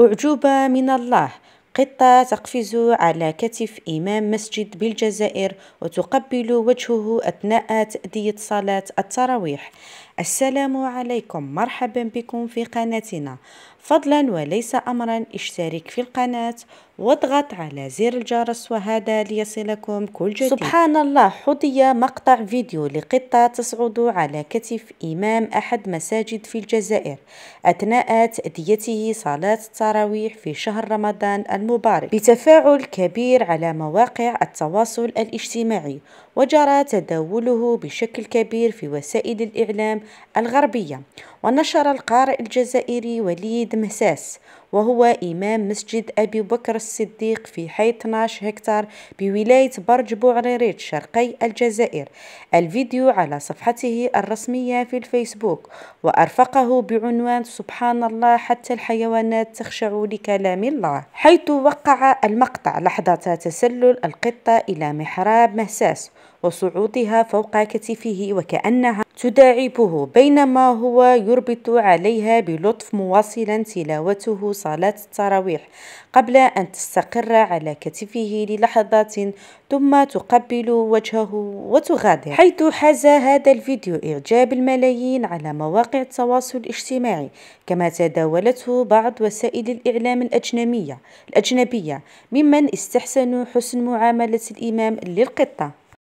أعجوبة من الله قطة تقفز على كتف إمام مسجد بالجزائر وتقبل وجهه أثناء تأدية صلاة التراويح السلام عليكم مرحبا بكم في قناتنا فضلا وليس أمرا اشترك في القناة واضغط على زر الجرس وهذا ليصلكم كل جديد سبحان الله حضي مقطع فيديو لقطة تصعد على كتف إمام أحد مساجد في الجزائر أثناء تأديته صلاة التراويح في شهر رمضان الم... المبارك بتفاعل كبير على مواقع التواصل الاجتماعي وجرى تداوله بشكل كبير في وسائل الإعلام الغربية ونشر القارئ الجزائري وليد مساس وهو إمام مسجد أبي بكر الصديق في حي 12 هكتار بولاية برج بوعريريت شرقي الجزائر الفيديو على صفحته الرسمية في الفيسبوك وأرفقه بعنوان سبحان الله حتى الحيوانات تخشع لكلام الله حيث وقع المقطع لحظة تسلل القطة إلى محراب مهساس وصعودها فوق كتفه وكأنها تداعبه بينما هو يربط عليها بلطف مواصلا تلاوته صلاة التراويح قبل أن تستقر على كتفه للحظات ثم تقبل وجهه وتغادر حيث حاز هذا الفيديو إعجاب الملايين على مواقع التواصل الاجتماعي كما تداولته بعض وسائل الإعلام الأجنبية الأجنبية ممن استحسنوا حسن معاملة الإمام للقطة